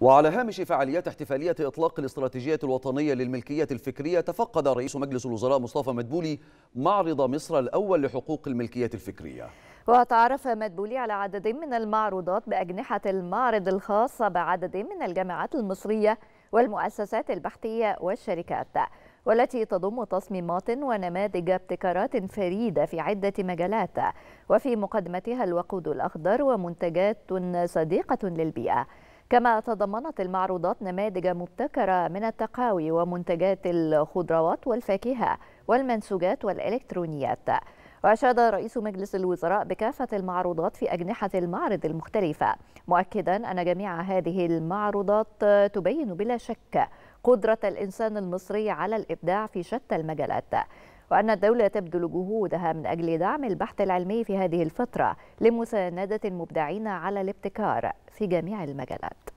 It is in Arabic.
وعلى هامش فعاليات احتفالية إطلاق الاستراتيجية الوطنية للملكية الفكرية تفقد رئيس مجلس الوزراء مصطفى مدبولي معرض مصر الأول لحقوق الملكية الفكرية وتعرف مدبولي على عدد من المعروضات بأجنحة المعرض الخاصة بعدد من الجامعات المصرية والمؤسسات البحثية والشركات والتي تضم تصميمات ونماذج ابتكارات فريدة في عدة مجالات وفي مقدمتها الوقود الأخضر ومنتجات صديقة للبيئة كما تضمنت المعروضات نماذج مبتكرة من التقاوي ومنتجات الخضروات والفاكهة والمنسوجات والإلكترونيات وأشاد رئيس مجلس الوزراء بكافة المعروضات في أجنحة المعرض المختلفة مؤكدا أن جميع هذه المعروضات تبين بلا شك قدرة الإنسان المصري على الإبداع في شتى المجالات وأن الدولة تبذل جهودها من أجل دعم البحث العلمي في هذه الفترة لمساندة المبدعين على الابتكار في جميع المجالات